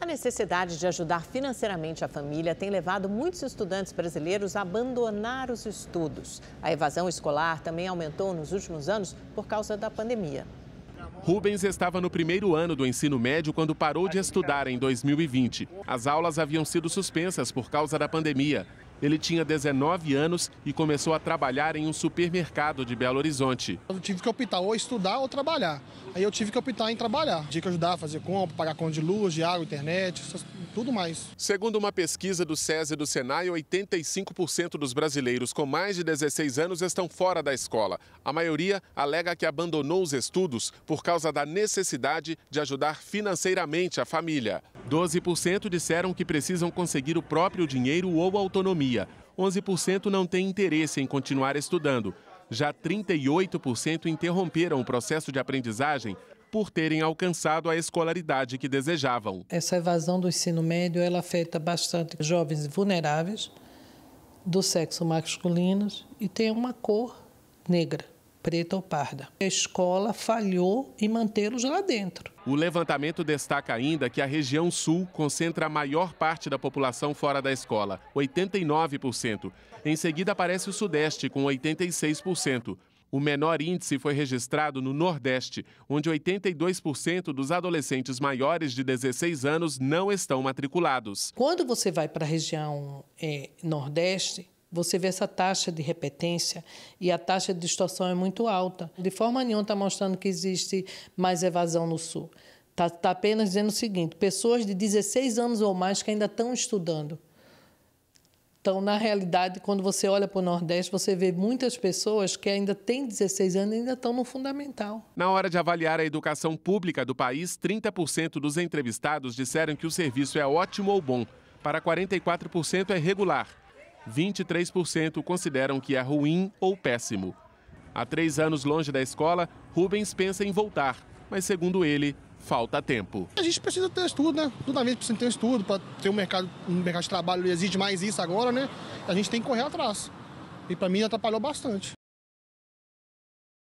A necessidade de ajudar financeiramente a família tem levado muitos estudantes brasileiros a abandonar os estudos. A evasão escolar também aumentou nos últimos anos por causa da pandemia. Rubens estava no primeiro ano do ensino médio quando parou de estudar em 2020. As aulas haviam sido suspensas por causa da pandemia. Ele tinha 19 anos e começou a trabalhar em um supermercado de Belo Horizonte. Eu tive que optar ou estudar ou trabalhar. Aí eu tive que optar em trabalhar. Tinha que ajudar a fazer compra, pagar conta de luz, de água, internet, tudo mais. Segundo uma pesquisa do SESI e do Senai, 85% dos brasileiros com mais de 16 anos estão fora da escola. A maioria alega que abandonou os estudos por causa da necessidade de ajudar financeiramente a família. 12% disseram que precisam conseguir o próprio dinheiro ou autonomia. 11% não têm interesse em continuar estudando. Já 38% interromperam o processo de aprendizagem por terem alcançado a escolaridade que desejavam. Essa evasão do ensino médio ela afeta bastante jovens vulneráveis do sexo masculino e tem uma cor negra preta ou parda. A escola falhou em mantê-los lá dentro. O levantamento destaca ainda que a região sul concentra a maior parte da população fora da escola, 89%. Em seguida aparece o sudeste, com 86%. O menor índice foi registrado no Nordeste, onde 82% dos adolescentes maiores de 16 anos não estão matriculados. Quando você vai para a região é, Nordeste, você vê essa taxa de repetência e a taxa de distorção é muito alta. De forma nenhuma está mostrando que existe mais evasão no Sul. Está tá apenas dizendo o seguinte: pessoas de 16 anos ou mais que ainda estão estudando. Então, na realidade, quando você olha para o Nordeste, você vê muitas pessoas que ainda têm 16 anos e ainda estão no fundamental. Na hora de avaliar a educação pública do país, 30% dos entrevistados disseram que o serviço é ótimo ou bom. Para 44% é regular. 23% consideram que é ruim ou péssimo. Há três anos longe da escola, Rubens pensa em voltar, mas segundo ele, falta tempo. A gente precisa ter estudo, né? Toda vez precisa ter um estudo para ter um mercado, um mercado de trabalho exige mais isso agora, né? A gente tem que correr atrás. E para mim atrapalhou bastante.